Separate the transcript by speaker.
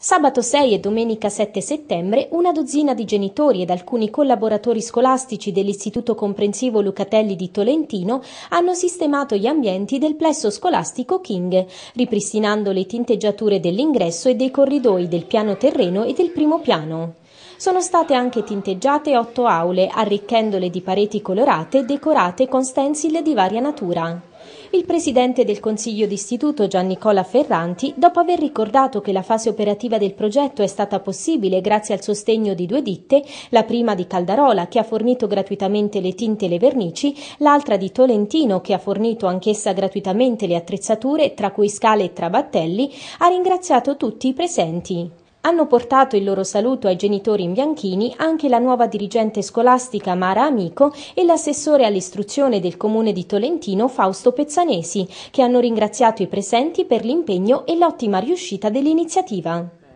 Speaker 1: Sabato 6 e domenica 7 settembre una dozzina di genitori ed alcuni collaboratori scolastici dell'Istituto Comprensivo Lucatelli di Tolentino hanno sistemato gli ambienti del plesso scolastico King, ripristinando le tinteggiature dell'ingresso e dei corridoi del piano terreno e del primo piano. Sono state anche tinteggiate otto aule, arricchendole di pareti colorate decorate con stencil di varia natura. Il presidente del Consiglio d'Istituto Gian Nicola Ferranti, dopo aver ricordato che la fase operativa del progetto è stata possibile grazie al sostegno di due ditte, la prima di Caldarola che ha fornito gratuitamente le tinte e le vernici, l'altra di Tolentino che ha fornito anch'essa gratuitamente le attrezzature, tra cui scale e trabattelli, ha ringraziato tutti i presenti hanno portato il loro saluto ai genitori in Bianchini anche la nuova dirigente scolastica Mara Amico e l'assessore all'istruzione del comune di Tolentino Fausto Pezzanesi, che hanno ringraziato i presenti per l'impegno e l'ottima riuscita dell'iniziativa.